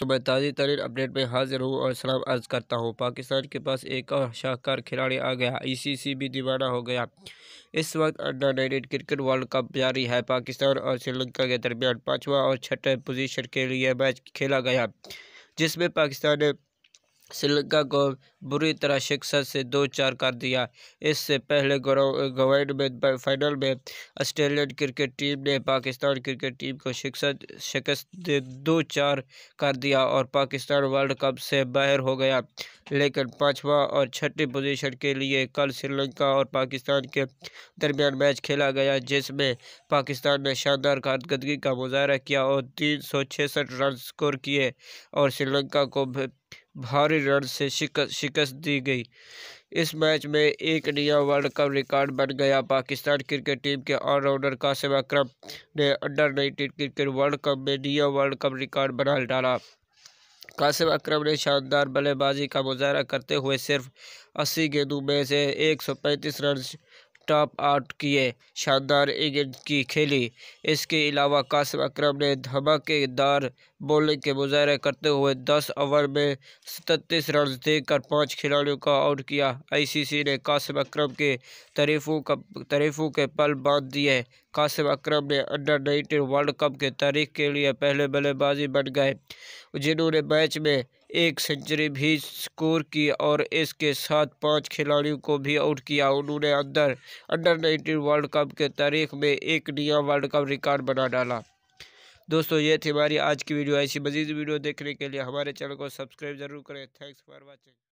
तो मैं ताज़ी तरीन अपडेट में हाजिर हूँ और सलाम अर्ज़ करता हूँ पाकिस्तान के पास एक और शाहकार खिलाड़ी आ गया सी भी दीवाना हो गया इस वक्त under nineteen cricket world cup जारी है पाकिस्तान और श्रीलंका के दरमियान पाँचवा और छठे पोजीशन के लिए मैच खेला गया जिसमें पाकिस्तान ने श्रीलंका को बुरी तरह शिक्षा से दो चार कर दिया इससे पहले गवाइड में फाइनल में ऑस्ट्रेलियन क्रिकेट टीम ने पाकिस्तान क्रिकेट टीम को शिक्षा शिकस्त दो चार कर दिया और पाकिस्तान वर्ल्ड कप से बाहर हो गया लेकिन पाँचवा और छठी पोजीशन के लिए कल श्रीलंका और पाकिस्तान के दरमियान मैच खेला गया जिसमें पाकिस्तान ने शानदार कारकर्दगी का मुजाहरा किया और तीन सौ रन स्कोर किए और श्रीलंका को भारी रन से शिकस्त दी गई इस मैच में एक नया वर्ल्ड कप रिकॉर्ड बन गया पाकिस्तान क्रिकेट टीम के ऑलराउंडर कासिम अक्रम ने under nineteen cricket world cup में नया वर्ल्ड कप रिकॉर्ड बना डाला कासिम अक्रम ने शानदार बल्लेबाजी का मुजाहरा करते हुए सिर्फ अस्सी गेंदों में से 135 रन टॉप आउट किए शानदार इनिंग की खेली इसके अलावा कासिम अक्रम ने धमाकेदार बॉलिंग के मुजाहरे करते हुए दस ओवर में सततीस रन देकर पाँच खिलाड़ियों का आउट किया आईसीसी ने कासिम अक्रम के तरीफ़ों का तरीफ़ों के पल बांध दिए कासिम अकरम ने अंडर नाइनटीन वर्ल्ड कप के तारीख के लिए पहले बल्लेबाजी बन गए जिन्होंने मैच में एक सेंचुरी भी स्कोर की और इसके साथ पांच खिलाड़ियों को भी आउट किया उन्होंने अंदर अंडर नाइनटीन वर्ल्ड कप के तारीख में एक नया वर्ल्ड कप रिकॉर्ड बना डाला दोस्तों ये थी हमारी आज की वीडियो ऐसी मजीद वीडियो देखने के लिए हमारे चैनल को सब्सक्राइब जरूर करें थैंक्स फॉर वॉचिंग